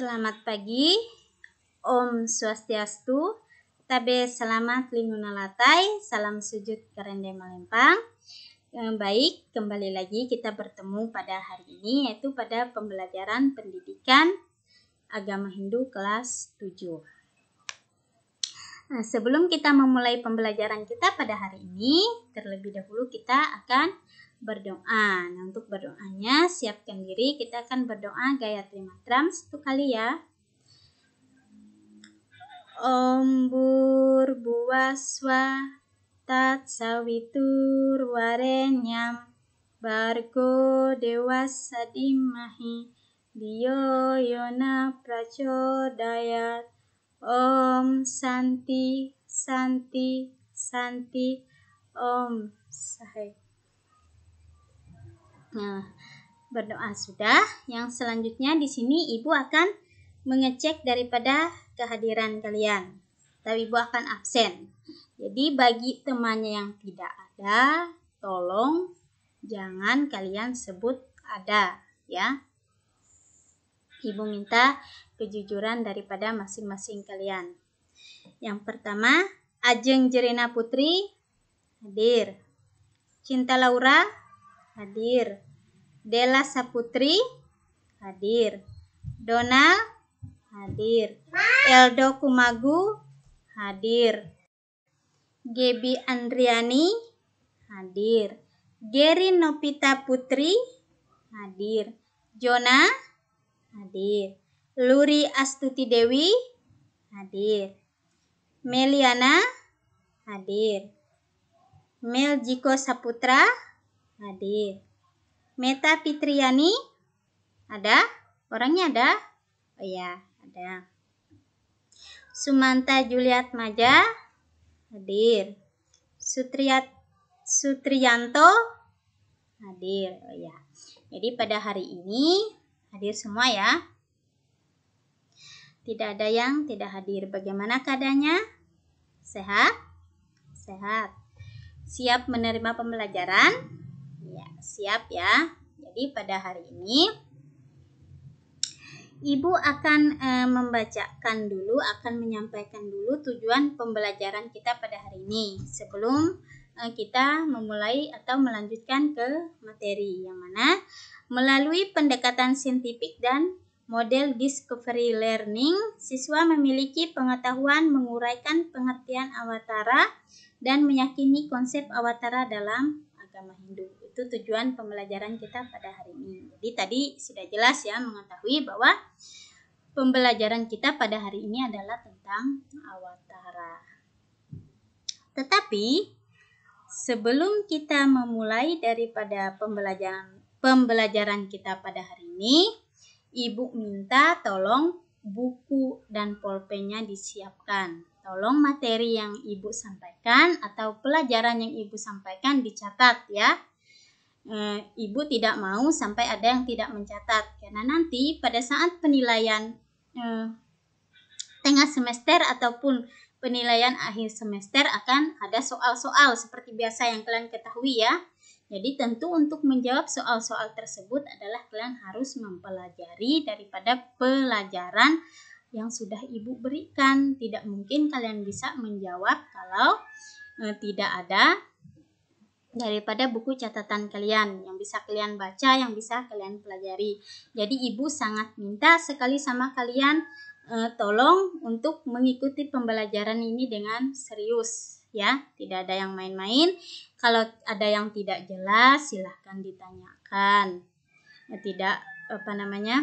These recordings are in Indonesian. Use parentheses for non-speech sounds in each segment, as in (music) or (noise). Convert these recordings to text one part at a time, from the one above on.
Selamat pagi, Om Swastiastu, Tabe Selamat Linguna Latai, Salam Sujud Kerende Melempang. Yang baik, kembali lagi kita bertemu pada hari ini, yaitu pada pembelajaran pendidikan agama Hindu kelas 7. Nah, sebelum kita memulai pembelajaran kita pada hari ini, terlebih dahulu kita akan berdoa. Nah, untuk berdoanya siapkan diri, kita akan berdoa Gayatri Matram satu kali ya. Om bur buaswa tat sawitur warenyam bargo dewasa dimahi Dio yona Prachodayat Om Santi Santi Santi Om Sahai Nah, berdoa sudah. Yang selanjutnya di sini ibu akan mengecek daripada kehadiran kalian. Tapi ibu akan absen. Jadi bagi temannya yang tidak ada, tolong jangan kalian sebut ada ya. Ibu minta kejujuran daripada masing-masing kalian. Yang pertama, Ajeng Jerena Putri hadir. Cinta Laura hadir. Della Saputri hadir. Dona hadir. Eldo Kumagu hadir. Gebi Andriani hadir. Geri Nopita Putri hadir. Jona hadir. Luri Astuti Dewi hadir. Meliana hadir. Meljiko Saputra hadir hadir. Meta Fitriani ada? Orangnya ada? Oh ya, ada. Sumanta Juliat Maja hadir. Sutriat Sutriyanto hadir. Oh ya. Jadi pada hari ini hadir semua ya. Tidak ada yang tidak hadir. Bagaimana keadaannya? Sehat? Sehat. Siap menerima pembelajaran? Ya, siap ya. Jadi pada hari ini Ibu akan e, membacakan dulu, akan menyampaikan dulu tujuan pembelajaran kita pada hari ini sebelum e, kita memulai atau melanjutkan ke materi yang mana melalui pendekatan saintifik dan model discovery learning, siswa memiliki pengetahuan menguraikan pengertian awatara dan meyakini konsep awatara dalam agama Hindu itu tujuan pembelajaran kita pada hari ini. Jadi tadi sudah jelas ya mengetahui bahwa pembelajaran kita pada hari ini adalah tentang awatara. Tetapi sebelum kita memulai daripada pembelajaran pembelajaran kita pada hari ini, Ibu minta tolong buku dan pulpennya disiapkan. Tolong materi yang Ibu sampaikan atau pelajaran yang Ibu sampaikan dicatat ya. Eh, ibu tidak mau sampai ada yang tidak mencatat karena nanti pada saat penilaian eh, tengah semester ataupun penilaian akhir semester akan ada soal-soal seperti biasa yang kalian ketahui ya. Jadi tentu untuk menjawab soal-soal tersebut adalah kalian harus mempelajari daripada pelajaran yang sudah ibu berikan. Tidak mungkin kalian bisa menjawab kalau eh, tidak ada daripada buku catatan kalian yang bisa kalian baca, yang bisa kalian pelajari. Jadi ibu sangat minta sekali sama kalian e, tolong untuk mengikuti pembelajaran ini dengan serius ya, tidak ada yang main-main. Kalau ada yang tidak jelas silahkan ditanyakan. Ya, tidak apa namanya?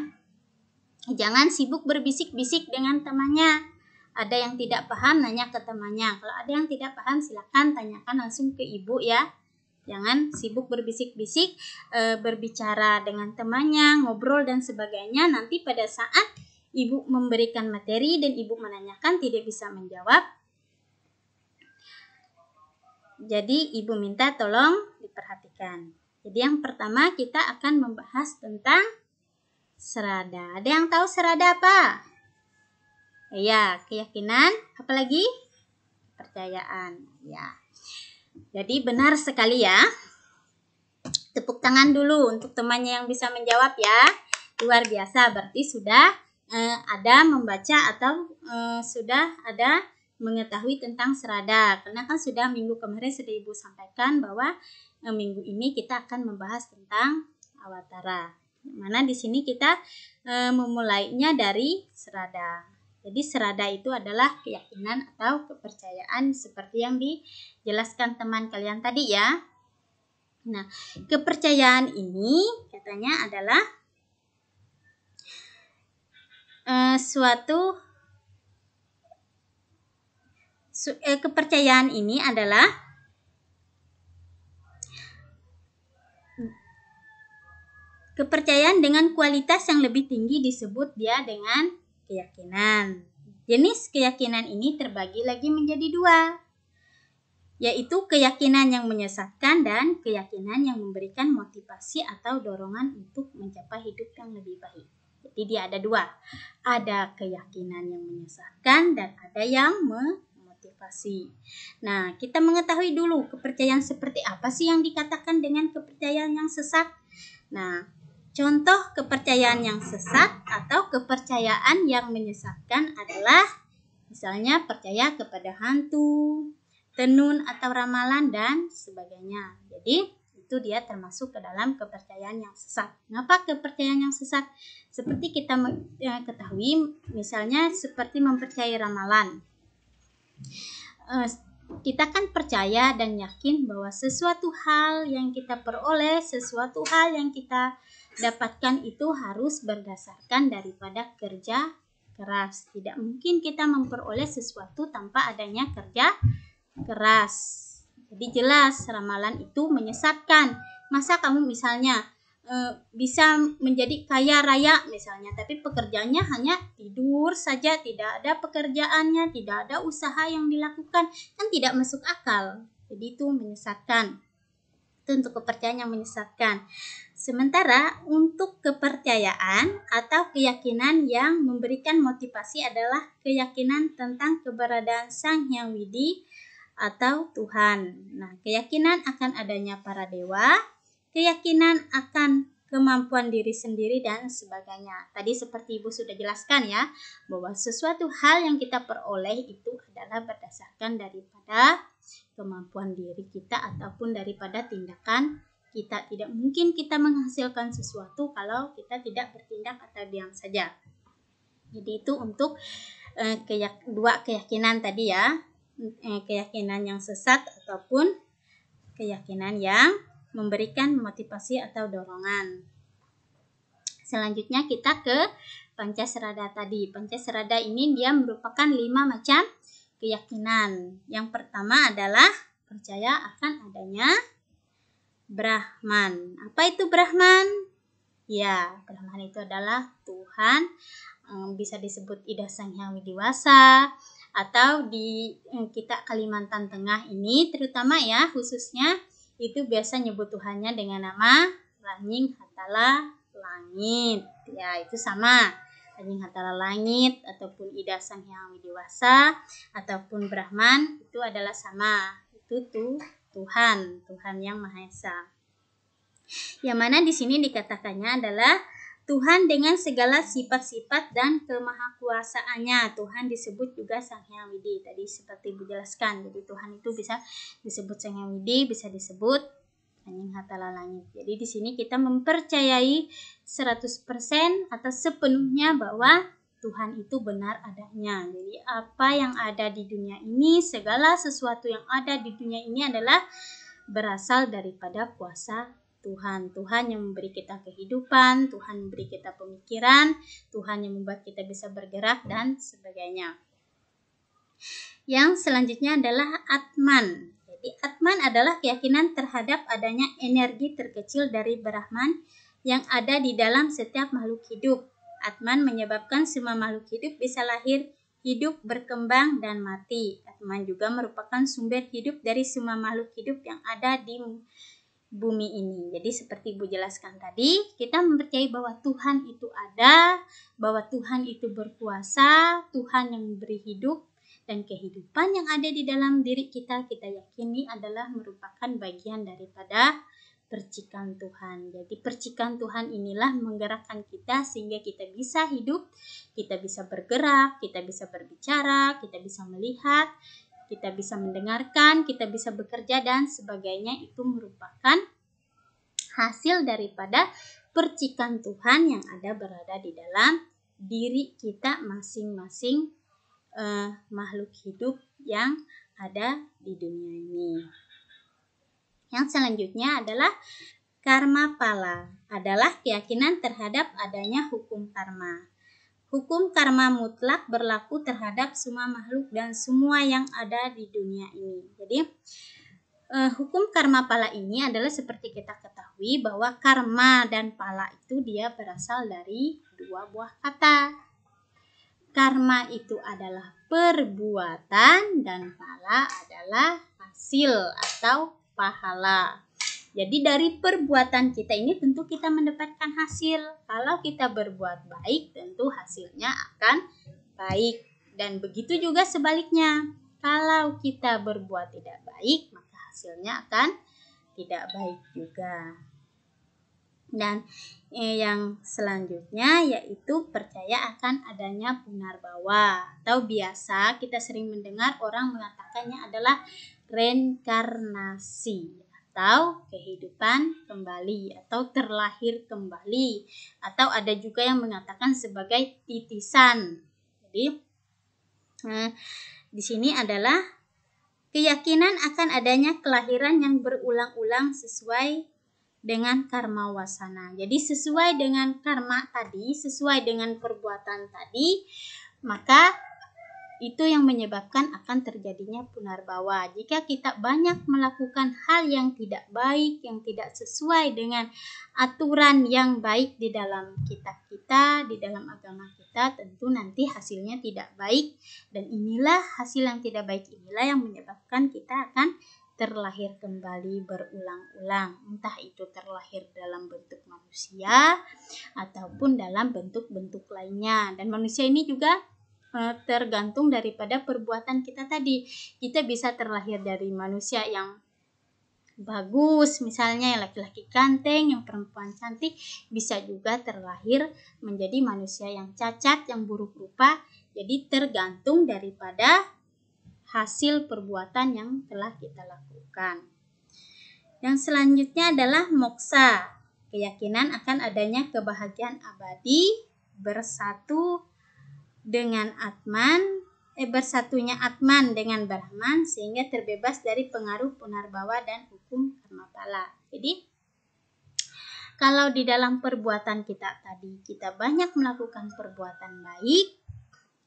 Jangan sibuk berbisik-bisik dengan temannya ada yang tidak paham nanya ke temannya kalau ada yang tidak paham silahkan tanyakan langsung ke ibu ya Jangan sibuk berbisik-bisik, e, berbicara dengan temannya, ngobrol dan sebagainya. Nanti pada saat ibu memberikan materi dan ibu menanyakan tidak bisa menjawab. Jadi ibu minta tolong diperhatikan. Jadi yang pertama kita akan membahas tentang serada. Ada yang tahu serada apa? Ya, keyakinan, apalagi percayaan Ya. Jadi benar sekali ya. Tepuk tangan dulu untuk temannya yang bisa menjawab ya. Luar biasa, berarti sudah eh, ada membaca atau eh, sudah ada mengetahui tentang serada. Karena kan sudah minggu kemarin sudah Ibu sampaikan bahwa eh, minggu ini kita akan membahas tentang awatara. Mana di sini kita eh, memulainya dari serada. Jadi serada itu adalah keyakinan atau kepercayaan seperti yang dijelaskan teman kalian tadi ya. Nah, kepercayaan ini katanya adalah uh, suatu su, eh, kepercayaan ini adalah Kepercayaan dengan kualitas yang lebih tinggi disebut dia dengan keyakinan. Jenis keyakinan ini terbagi lagi menjadi dua, yaitu keyakinan yang menyesatkan dan keyakinan yang memberikan motivasi atau dorongan untuk mencapai hidup yang lebih baik. Jadi dia ada dua, ada keyakinan yang menyesatkan dan ada yang memotivasi. Nah, kita mengetahui dulu kepercayaan seperti apa sih yang dikatakan dengan kepercayaan yang sesat. Nah, Contoh kepercayaan yang sesat atau kepercayaan yang menyesatkan adalah misalnya percaya kepada hantu, tenun atau ramalan dan sebagainya. Jadi itu dia termasuk ke dalam kepercayaan yang sesat. Kenapa kepercayaan yang sesat? Seperti kita ya, ketahui misalnya seperti mempercayai ramalan. Eh, kita kan percaya dan yakin bahwa sesuatu hal yang kita peroleh, sesuatu hal yang kita dapatkan itu harus berdasarkan daripada kerja keras. Tidak mungkin kita memperoleh sesuatu tanpa adanya kerja keras. Jadi jelas ramalan itu menyesatkan. Masa kamu misalnya e, bisa menjadi kaya raya misalnya, tapi pekerjaannya hanya tidur saja, tidak ada pekerjaannya, tidak ada usaha yang dilakukan, kan tidak masuk akal. Jadi itu menyesatkan. Itu untuk kepercayaan yang menyesatkan. Sementara untuk kepercayaan atau keyakinan yang memberikan motivasi adalah keyakinan tentang keberadaan Sang Hyang Widi atau Tuhan. Nah, keyakinan akan adanya para dewa, keyakinan akan kemampuan diri sendiri dan sebagainya. Tadi seperti Ibu sudah jelaskan ya, bahwa sesuatu hal yang kita peroleh itu adalah berdasarkan daripada kemampuan diri kita ataupun daripada tindakan kita. Tidak mungkin kita menghasilkan sesuatu kalau kita tidak bertindak atau diam saja. Jadi itu untuk eh, keyak, dua keyakinan tadi ya, eh, keyakinan yang sesat ataupun keyakinan yang memberikan motivasi atau dorongan. Selanjutnya kita ke Pancasrada tadi. Pancasrada ini dia merupakan lima macam keyakinan. Yang pertama adalah percaya akan adanya Brahman. Apa itu Brahman? Ya, Brahman itu adalah Tuhan eh, bisa disebut Ida Sang Hyang Widiwasa atau di eh, kita Kalimantan Tengah ini terutama ya khususnya itu biasa nyebut Tuhannya dengan nama Langing Hatala Langit. Ya, itu sama. Langing Hatala Langit ataupun Ida Sang Hyang Widiwasa ataupun Brahman itu adalah sama. Itu tuh Tuhan, Tuhan yang Maha Esa. Yang mana di sini dikatakannya adalah Tuhan dengan segala sifat-sifat dan kemahakuasaannya. Tuhan disebut juga Sang Hyang Widi. Tadi seperti dijelaskan. jadi Tuhan itu bisa disebut Sang Hyang Widi, bisa disebut Anjing Hatala Langit. Jadi di sini kita mempercayai 100% atau sepenuhnya bahwa Tuhan itu benar adanya. Jadi apa yang ada di dunia ini, segala sesuatu yang ada di dunia ini adalah berasal daripada kuasa Tuhan. Tuhan yang memberi kita kehidupan, Tuhan memberi kita pemikiran, Tuhan yang membuat kita bisa bergerak dan sebagainya. Yang selanjutnya adalah Atman. Jadi Atman adalah keyakinan terhadap adanya energi terkecil dari Brahman yang ada di dalam setiap makhluk hidup Atman menyebabkan semua makhluk hidup bisa lahir, hidup, berkembang, dan mati. Atman juga merupakan sumber hidup dari semua makhluk hidup yang ada di bumi ini. Jadi seperti Ibu jelaskan tadi, kita mempercayai bahwa Tuhan itu ada, bahwa Tuhan itu berkuasa, Tuhan yang memberi hidup, dan kehidupan yang ada di dalam diri kita, kita yakini adalah merupakan bagian daripada percikan Tuhan. Jadi percikan Tuhan inilah menggerakkan kita sehingga kita bisa hidup, kita bisa bergerak, kita bisa berbicara, kita bisa melihat, kita bisa mendengarkan, kita bisa bekerja dan sebagainya itu merupakan hasil daripada percikan Tuhan yang ada berada di dalam diri kita masing-masing uh, makhluk hidup yang ada di dunia ini. Yang selanjutnya adalah karma pala, adalah keyakinan terhadap adanya hukum karma. Hukum karma mutlak berlaku terhadap semua makhluk dan semua yang ada di dunia ini. Jadi, eh, hukum karma pala ini adalah seperti kita ketahui bahwa karma dan pala itu dia berasal dari dua buah kata. Karma itu adalah perbuatan dan pala adalah hasil atau pahala. Jadi dari perbuatan kita ini tentu kita mendapatkan hasil. Kalau kita berbuat baik, tentu hasilnya akan baik. Dan begitu juga sebaliknya. Kalau kita berbuat tidak baik, maka hasilnya akan tidak baik juga. Dan eh, yang selanjutnya yaitu percaya akan adanya punar bawah atau biasa kita sering mendengar orang mengatakannya adalah reinkarnasi atau kehidupan kembali atau terlahir kembali atau ada juga yang mengatakan sebagai titisan. Jadi nah di sini adalah keyakinan akan adanya kelahiran yang berulang-ulang sesuai dengan karma wasana. Jadi sesuai dengan karma tadi, sesuai dengan perbuatan tadi, maka itu yang menyebabkan akan terjadinya punar bawa. Jika kita banyak melakukan hal yang tidak baik, yang tidak sesuai dengan aturan yang baik di dalam kitab kita, di dalam agama kita, tentu nanti hasilnya tidak baik. Dan inilah hasil yang tidak baik inilah yang menyebabkan kita akan terlahir kembali berulang-ulang, entah itu terlahir dalam bentuk manusia ataupun dalam bentuk-bentuk lainnya. Dan manusia ini juga Eh, tergantung daripada perbuatan kita tadi. Kita bisa terlahir dari manusia yang bagus, misalnya yang laki-laki ganteng, yang perempuan cantik, bisa juga terlahir menjadi manusia yang cacat, yang buruk rupa. Jadi tergantung daripada hasil perbuatan yang telah kita lakukan. Yang selanjutnya adalah moksa, keyakinan akan adanya kebahagiaan abadi bersatu dengan Atman eh, bersatunya Atman dengan Brahman sehingga terbebas dari pengaruh punarbawa dan hukum karma pala Jadi kalau di dalam perbuatan kita tadi kita banyak melakukan perbuatan baik,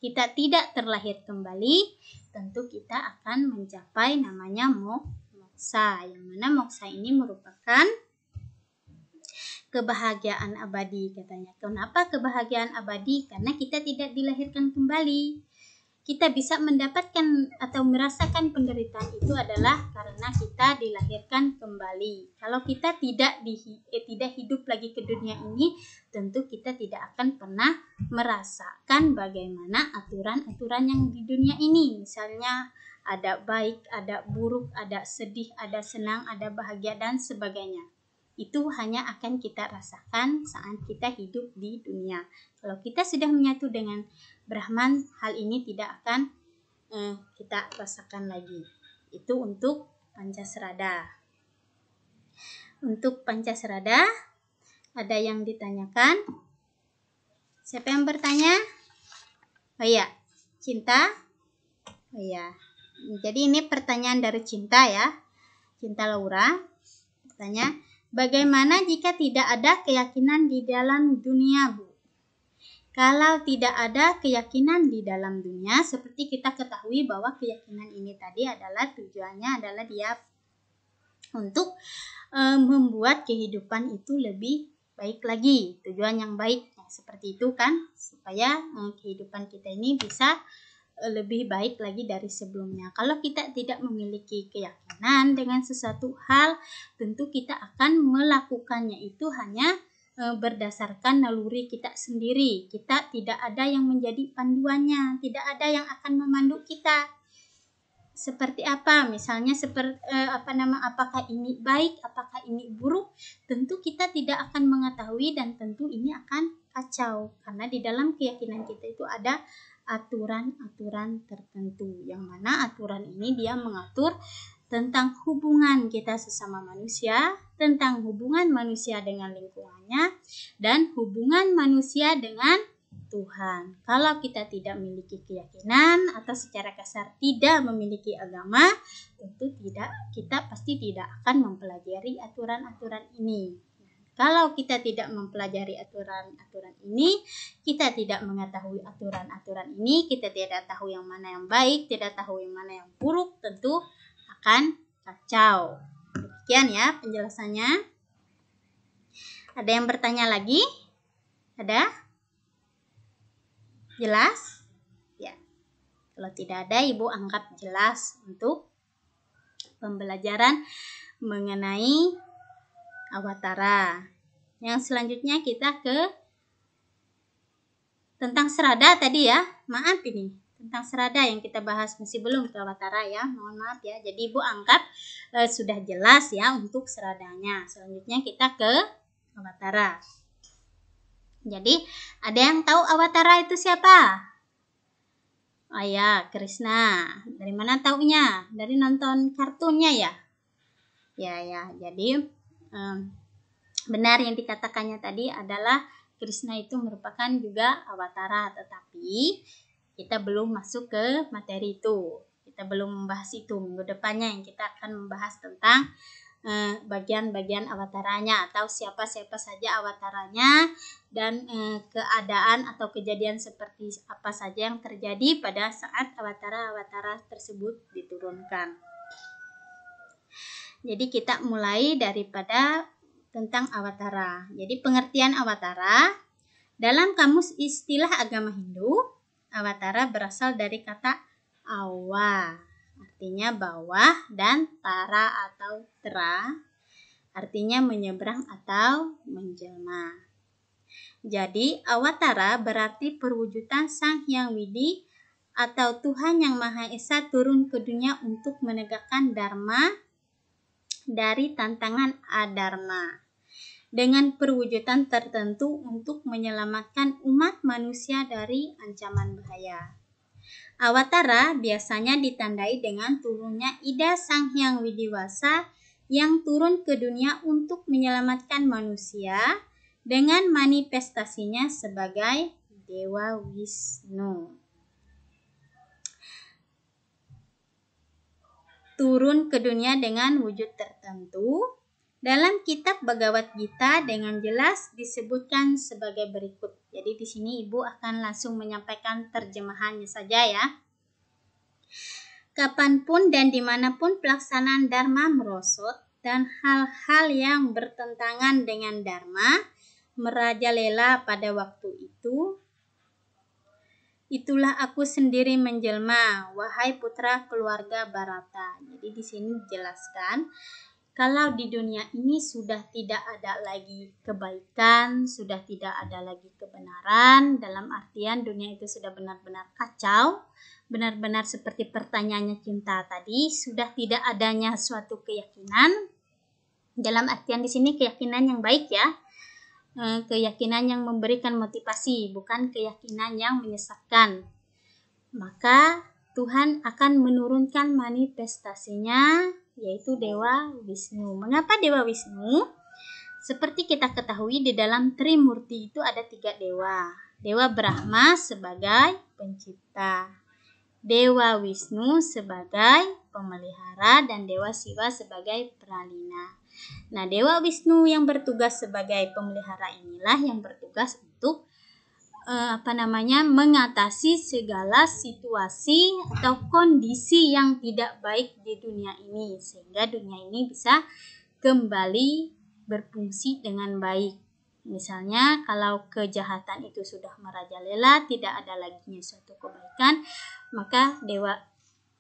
kita tidak terlahir kembali, tentu kita akan mencapai namanya moksa. Yang mana moksa ini merupakan kebahagiaan abadi katanya. Kenapa kebahagiaan abadi? Karena kita tidak dilahirkan kembali. Kita bisa mendapatkan atau merasakan penderitaan itu adalah karena kita dilahirkan kembali. Kalau kita tidak di, eh, tidak hidup lagi ke dunia ini, tentu kita tidak akan pernah merasakan bagaimana aturan-aturan yang di dunia ini. Misalnya ada baik, ada buruk, ada sedih, ada senang, ada bahagia dan sebagainya itu hanya akan kita rasakan saat kita hidup di dunia. Kalau kita sudah menyatu dengan Brahman, hal ini tidak akan eh, kita rasakan lagi. Itu untuk Pancasrada. Untuk Pancasrada, ada yang ditanyakan. Siapa yang bertanya? Oh iya, cinta. Oh iya. Jadi ini pertanyaan dari cinta ya. Cinta Laura. Bertanya, Bagaimana jika tidak ada keyakinan di dalam dunia, Bu? Kalau tidak ada keyakinan di dalam dunia, seperti kita ketahui bahwa keyakinan ini tadi adalah tujuannya adalah dia untuk e, membuat kehidupan itu lebih baik lagi, tujuan yang baik. seperti itu kan, supaya e, kehidupan kita ini bisa lebih baik lagi dari sebelumnya. Kalau kita tidak memiliki keyakinan dengan sesuatu hal, tentu kita akan melakukannya itu hanya e, berdasarkan naluri kita sendiri. Kita tidak ada yang menjadi panduannya, tidak ada yang akan memandu kita. Seperti apa? Misalnya seperti e, apa nama apakah ini baik, apakah ini buruk? Tentu kita tidak akan mengetahui dan tentu ini akan kacau karena di dalam keyakinan kita itu ada aturan-aturan tertentu yang mana aturan ini dia mengatur tentang hubungan kita sesama manusia, tentang hubungan manusia dengan lingkungannya dan hubungan manusia dengan Tuhan. Kalau kita tidak memiliki keyakinan atau secara kasar tidak memiliki agama, tentu tidak kita pasti tidak akan mempelajari aturan-aturan ini. Kalau kita tidak mempelajari aturan-aturan ini, kita tidak mengetahui aturan-aturan ini, kita tidak tahu yang mana yang baik, tidak tahu yang mana yang buruk, tentu akan kacau. Demikian ya penjelasannya. Ada yang bertanya lagi? Ada? Jelas? Ya. Kalau tidak ada, Ibu anggap jelas untuk pembelajaran mengenai awatara. Yang selanjutnya kita ke tentang serada tadi ya. Maaf ini tentang serada yang kita bahas masih belum ke awatara ya. Mohon maaf ya. Jadi Ibu angkat e, sudah jelas ya untuk seradanya. Selanjutnya kita ke awatara. Jadi ada yang tahu awatara itu siapa? Ayah Krishna. Dari mana taunya? Dari nonton kartunnya ya. Ya ya. Jadi um, benar yang dikatakannya tadi adalah Krishna itu merupakan juga awatara tetapi kita belum masuk ke materi itu kita belum membahas itu minggu depannya yang kita akan membahas tentang eh, bagian-bagian uh, awataranya atau siapa-siapa saja awataranya dan uh, keadaan atau kejadian seperti apa saja yang terjadi pada saat awatara-awatara tersebut diturunkan. Jadi kita mulai daripada tentang awatara. Jadi pengertian awatara dalam kamus istilah agama Hindu, awatara berasal dari kata awa, artinya bawah dan tara atau tera, artinya menyeberang atau menjelma. Jadi, awatara berarti perwujudan Sang Hyang Widi atau Tuhan Yang Maha Esa turun ke dunia untuk menegakkan dharma dari tantangan adharma dengan perwujudan tertentu untuk menyelamatkan umat manusia dari ancaman bahaya. Awatara biasanya ditandai dengan turunnya Ida Sang Hyang Widiwasa yang turun ke dunia untuk menyelamatkan manusia dengan manifestasinya sebagai Dewa Wisnu. turun ke dunia dengan wujud tertentu. Dalam kitab Bhagavad Gita dengan jelas disebutkan sebagai berikut. Jadi di sini Ibu akan langsung menyampaikan terjemahannya saja ya. Kapanpun dan dimanapun pelaksanaan Dharma merosot dan hal-hal yang bertentangan dengan Dharma merajalela pada waktu itulah aku sendiri menjelma, wahai putra keluarga Barata. Jadi di sini dijelaskan kalau di dunia ini sudah tidak ada lagi kebaikan, sudah tidak ada lagi kebenaran, dalam artian dunia itu sudah benar-benar kacau, benar-benar seperti pertanyaannya cinta tadi, sudah tidak adanya suatu keyakinan. Dalam artian di sini keyakinan yang baik ya, Eh, keyakinan yang memberikan motivasi, bukan keyakinan yang menyesatkan. Maka Tuhan akan menurunkan manifestasinya, yaitu Dewa Wisnu. Mengapa Dewa Wisnu? Seperti kita ketahui di dalam Trimurti itu ada tiga dewa. Dewa Brahma sebagai pencipta, Dewa Wisnu sebagai pemelihara, dan Dewa Siwa sebagai pralina. Nah, Dewa Wisnu yang bertugas sebagai pemelihara inilah yang bertugas untuk eh, apa namanya mengatasi segala situasi atau kondisi yang tidak baik di dunia ini sehingga dunia ini bisa kembali berfungsi dengan baik. Misalnya, kalau kejahatan itu sudah merajalela, tidak ada lagi suatu kebaikan, maka dewa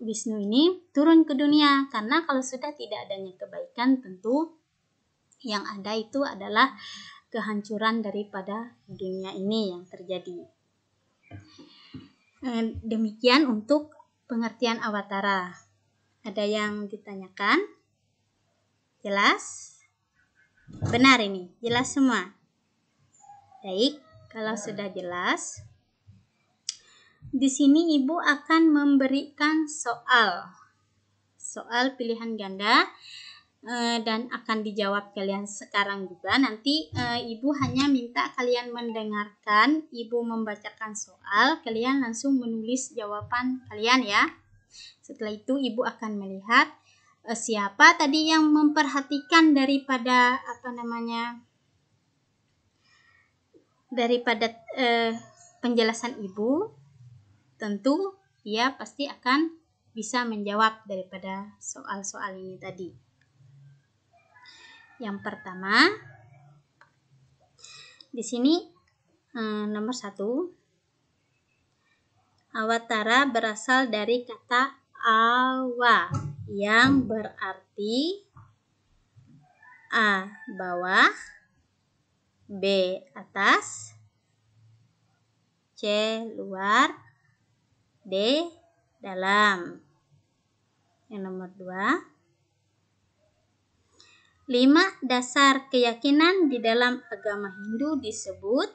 Wisnu ini turun ke dunia karena kalau sudah tidak adanya kebaikan tentu yang ada itu adalah kehancuran daripada dunia ini yang terjadi. Eh, demikian untuk pengertian awatara. Ada yang ditanyakan? Jelas? Benar ini, jelas semua. Baik, kalau sudah jelas, di sini ibu akan memberikan soal. Soal pilihan ganda eh, dan akan dijawab kalian sekarang juga. Nanti eh, ibu hanya minta kalian mendengarkan, ibu membacakan soal, kalian langsung menulis jawaban kalian ya. Setelah itu ibu akan melihat eh, siapa tadi yang memperhatikan daripada apa namanya? daripada e, penjelasan ibu tentu ia pasti akan bisa menjawab daripada soal-soal ini tadi. Yang pertama, di sini eh, nomor satu, awatara berasal dari kata awa yang berarti a bawah, b atas, c luar, D. Dalam. Yang nomor 2. Lima dasar keyakinan di dalam agama Hindu disebut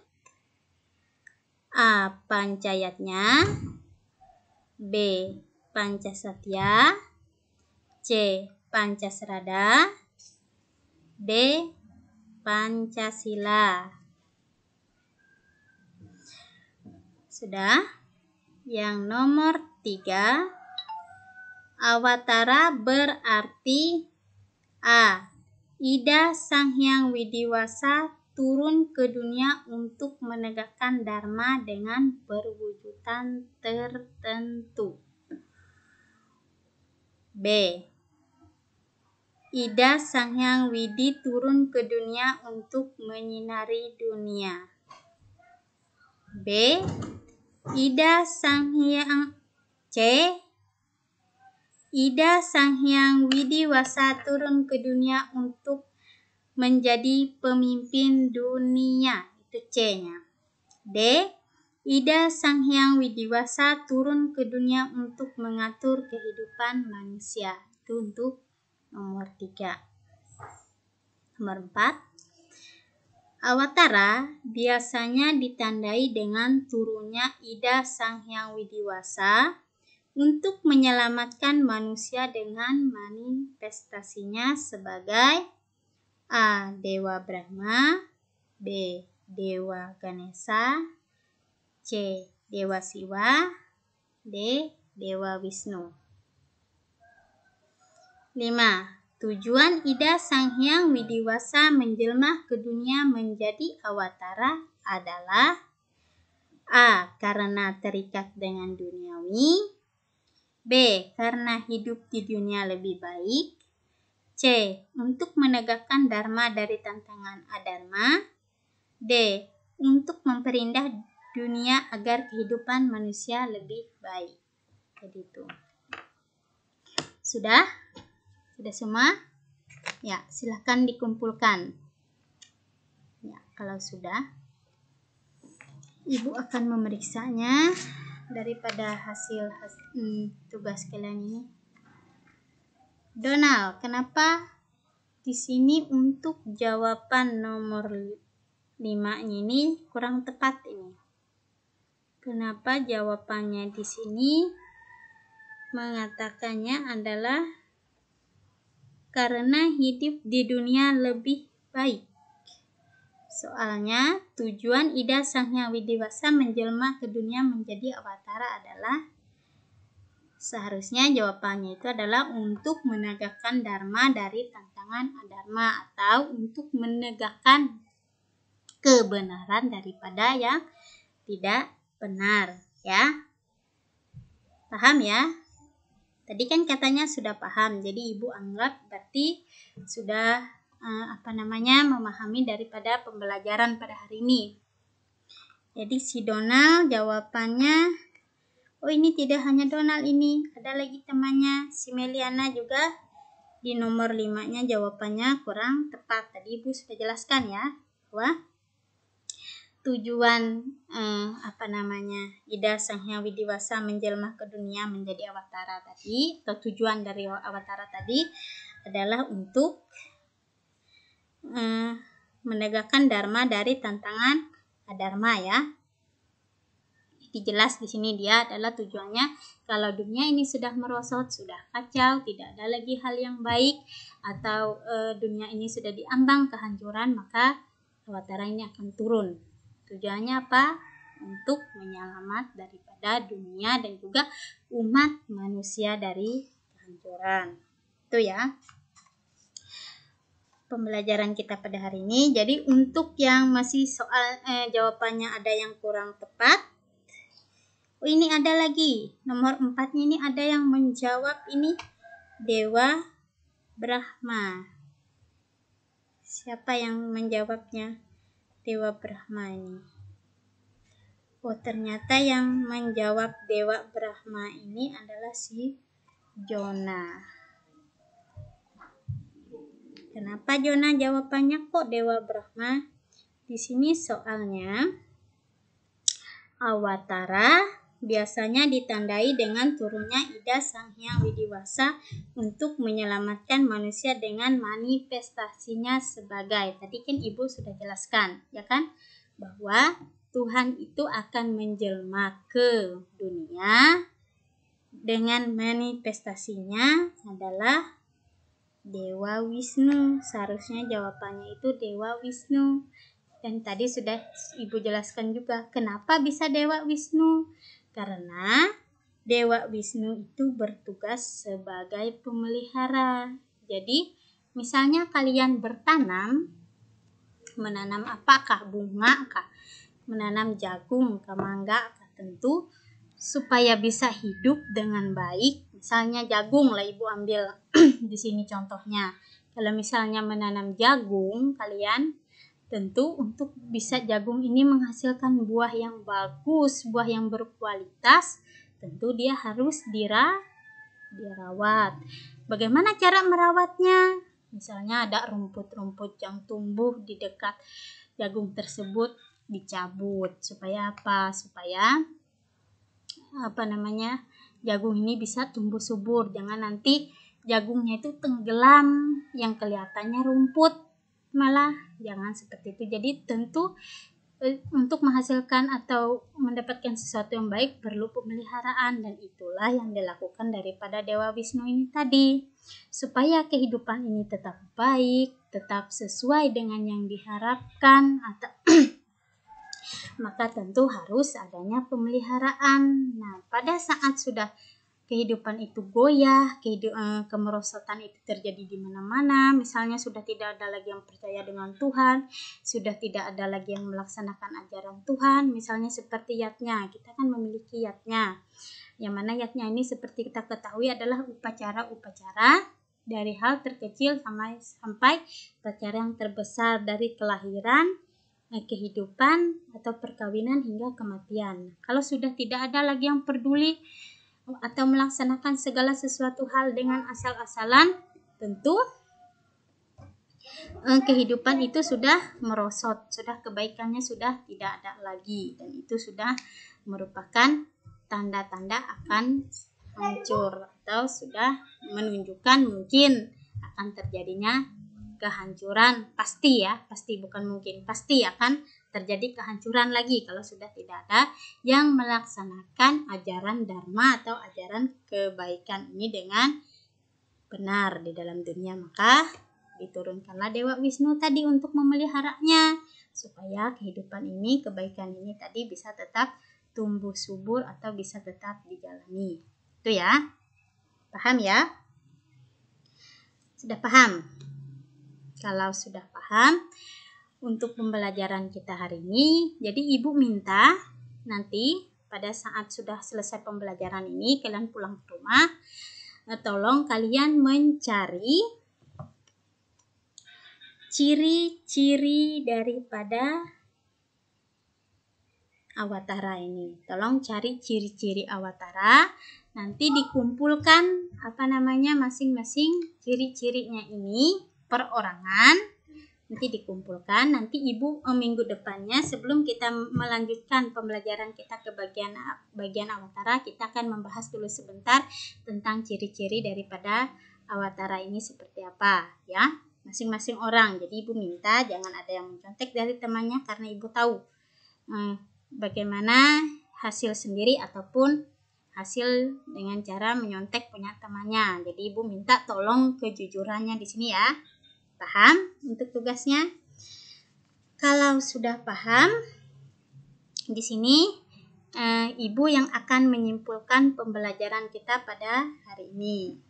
A. Pancayatnya B. Pancasatya C. Pancasrada D. Pancasila Sudah? Yang nomor tiga, Awatara berarti A. Ida Sang Sanghyang Widiwasa turun ke dunia untuk menegakkan dharma dengan perwujudan tertentu. B. Ida Sang Sanghyang Widi turun ke dunia untuk menyinari dunia. B. Ida Sang Hyang C. Ida Sang Hyang Widiwasa turun ke dunia untuk menjadi pemimpin dunia. Itu C-nya. D. Ida Sang Hyang Widiwasa turun ke dunia untuk mengatur kehidupan manusia. Itu untuk nomor 3. Nomor 4. Awatara biasanya ditandai dengan turunnya Ida Sang Hyang Widiwasa untuk menyelamatkan manusia dengan manifestasinya sebagai A. Dewa Brahma B. Dewa Ganesha C. Dewa Siwa D. Dewa Wisnu 5. Tujuan Ida Sang Hyang Widiwasa menjelma ke dunia menjadi awatara adalah A. Karena terikat dengan duniawi B. Karena hidup di dunia lebih baik C. Untuk menegakkan dharma dari tantangan adharma D. Untuk memperindah dunia agar kehidupan manusia lebih baik. Jadi itu. Sudah? Sudah semua? Ya, silahkan dikumpulkan. Ya, kalau sudah, ibu akan memeriksanya daripada hasil, hasil hmm, tugas kalian ini. Donald, kenapa di sini untuk jawaban nomor 5 ini kurang tepat ini? Kenapa jawabannya di sini mengatakannya adalah karena hidup di dunia lebih baik. Soalnya, tujuan Ida Sangnya Widiwasa menjelma ke dunia menjadi awatara adalah seharusnya jawabannya itu adalah untuk menegakkan dharma dari tantangan adharma atau untuk menegakkan kebenaran daripada yang tidak benar ya. Paham ya? Tadi kan katanya sudah paham, jadi ibu anggap berarti sudah eh, apa namanya memahami daripada pembelajaran pada hari ini. Jadi si Donald jawabannya, oh ini tidak hanya Donald ini, ada lagi temannya si Meliana juga di nomor 5-nya jawabannya kurang tepat. Tadi ibu sudah jelaskan ya, bahwa tujuan um, apa namanya Ida Sanghyang Widiwasa menjelma ke dunia menjadi awatara tadi atau tujuan dari awatara tadi adalah untuk um, menegakkan dharma dari tantangan dharma ya. Jadi jelas di sini dia adalah tujuannya kalau dunia ini sudah merosot, sudah kacau, tidak ada lagi hal yang baik atau e, dunia ini sudah diambang kehancuran, maka awatara ini akan turun Tujuannya apa? Untuk menyelamat daripada dunia dan juga umat manusia dari kehancuran. Itu ya pembelajaran kita pada hari ini. Jadi untuk yang masih soal eh, jawabannya ada yang kurang tepat. Oh, ini ada lagi. Nomor empatnya ini ada yang menjawab ini Dewa Brahma. Siapa yang menjawabnya? Dewa Brahmani. Oh, ternyata yang menjawab Dewa Brahma ini adalah si Jona. Kenapa Jona jawabannya kok Dewa Brahma? Di sini soalnya awatara biasanya ditandai dengan turunnya Ida Sang Hyang Widiwasa untuk menyelamatkan manusia dengan manifestasinya sebagai tadi kan ibu sudah jelaskan ya kan bahwa Tuhan itu akan menjelma ke dunia dengan manifestasinya adalah Dewa Wisnu. Seharusnya jawabannya itu Dewa Wisnu. Dan tadi sudah Ibu jelaskan juga kenapa bisa Dewa Wisnu karena Dewa Wisnu itu bertugas sebagai pemelihara. Jadi, misalnya kalian bertanam, menanam apakah bunga kah? Menanam jagung kah, mangga kah? Tentu supaya bisa hidup dengan baik. Misalnya jagung lah Ibu ambil (clears throat) di sini contohnya. Kalau misalnya menanam jagung, kalian Tentu untuk bisa jagung ini menghasilkan buah yang bagus, buah yang berkualitas, tentu dia harus dira, dirawat. Bagaimana cara merawatnya? Misalnya ada rumput-rumput yang tumbuh di dekat jagung tersebut dicabut supaya apa? Supaya apa namanya? jagung ini bisa tumbuh subur. Jangan nanti jagungnya itu tenggelam yang kelihatannya rumput malah jangan seperti itu jadi tentu eh, untuk menghasilkan atau mendapatkan sesuatu yang baik perlu pemeliharaan dan itulah yang dilakukan daripada Dewa Wisnu ini tadi supaya kehidupan ini tetap baik tetap sesuai dengan yang diharapkan atau (clears throat) maka tentu harus adanya pemeliharaan nah pada saat sudah kehidupan itu goyah, kehidupan, eh, kemerosotan itu terjadi di mana-mana. Misalnya sudah tidak ada lagi yang percaya dengan Tuhan, sudah tidak ada lagi yang melaksanakan ajaran Tuhan. Misalnya seperti yatnya, kita kan memiliki yatnya. Yang mana yatnya ini seperti kita ketahui adalah upacara-upacara dari hal terkecil sampai sampai upacara yang terbesar dari kelahiran, eh, kehidupan atau perkawinan hingga kematian. Kalau sudah tidak ada lagi yang peduli atau melaksanakan segala sesuatu hal dengan asal-asalan, tentu eh, kehidupan itu sudah merosot, sudah kebaikannya sudah tidak ada lagi dan itu sudah merupakan tanda-tanda akan hancur atau sudah menunjukkan mungkin akan terjadinya kehancuran pasti ya, pasti bukan mungkin, pasti akan terjadi kehancuran lagi kalau sudah tidak ada yang melaksanakan ajaran dharma atau ajaran kebaikan ini dengan benar di dalam dunia maka diturunkanlah dewa Wisnu tadi untuk memeliharanya supaya kehidupan ini kebaikan ini tadi bisa tetap tumbuh subur atau bisa tetap dijalani itu ya paham ya sudah paham kalau sudah paham untuk pembelajaran kita hari ini. Jadi ibu minta nanti pada saat sudah selesai pembelajaran ini kalian pulang ke rumah eh, tolong kalian mencari ciri-ciri daripada awatara ini. Tolong cari ciri-ciri awatara, nanti dikumpulkan apa namanya masing-masing ciri-cirinya ini perorangan nanti dikumpulkan nanti ibu eh, minggu depannya sebelum kita melanjutkan pembelajaran kita ke bagian bagian awatara kita akan membahas dulu sebentar tentang ciri-ciri daripada awatara ini seperti apa ya masing-masing orang jadi ibu minta jangan ada yang mencontek dari temannya karena ibu tahu hmm, bagaimana hasil sendiri ataupun hasil dengan cara menyontek punya temannya jadi ibu minta tolong kejujurannya di sini ya paham untuk tugasnya? Kalau sudah paham, di sini eh, ibu yang akan menyimpulkan pembelajaran kita pada hari ini.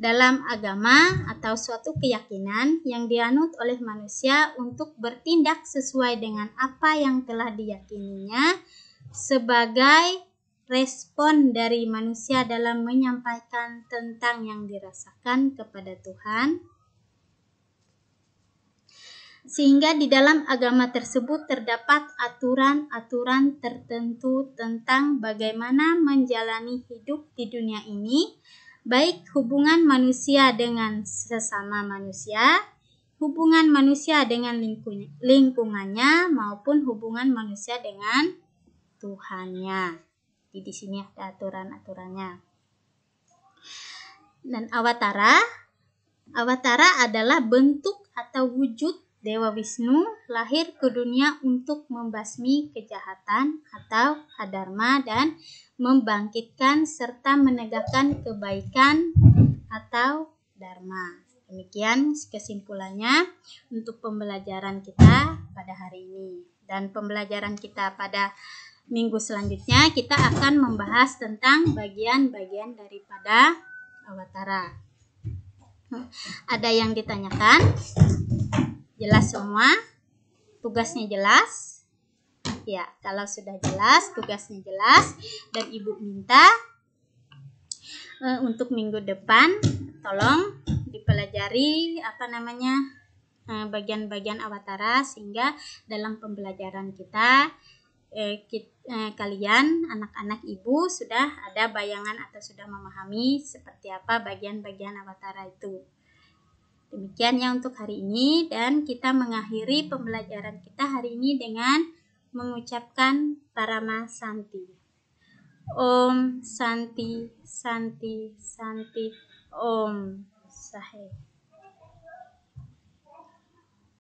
Dalam agama atau suatu keyakinan yang dianut oleh manusia untuk bertindak sesuai dengan apa yang telah diyakininya sebagai respon dari manusia dalam menyampaikan tentang yang dirasakan kepada Tuhan sehingga di dalam agama tersebut terdapat aturan-aturan tertentu tentang bagaimana menjalani hidup di dunia ini, baik hubungan manusia dengan sesama manusia, hubungan manusia dengan lingkungannya, maupun hubungan manusia dengan Tuhannya. Jadi di sini ada aturan-aturannya. Dan awatara, awatara adalah bentuk atau wujud Dewa Wisnu lahir ke dunia untuk membasmi kejahatan atau adharma dan membangkitkan serta menegakkan kebaikan atau dharma. Demikian kesimpulannya untuk pembelajaran kita pada hari ini. Dan pembelajaran kita pada minggu selanjutnya kita akan membahas tentang bagian-bagian daripada awatara. Ada yang ditanyakan? Jelas semua? Tugasnya jelas? Ya, kalau sudah jelas, tugasnya jelas dan Ibu minta eh, untuk minggu depan tolong dipelajari apa namanya eh, bagian-bagian awatara sehingga dalam pembelajaran kita eh, kita, eh, kalian anak-anak ibu sudah ada bayangan atau sudah memahami seperti apa bagian-bagian awatara itu. Demikiannya untuk hari ini dan kita mengakhiri pembelajaran kita hari ini dengan mengucapkan Parama Santi. Om Santi Santi Santi Om Sahe.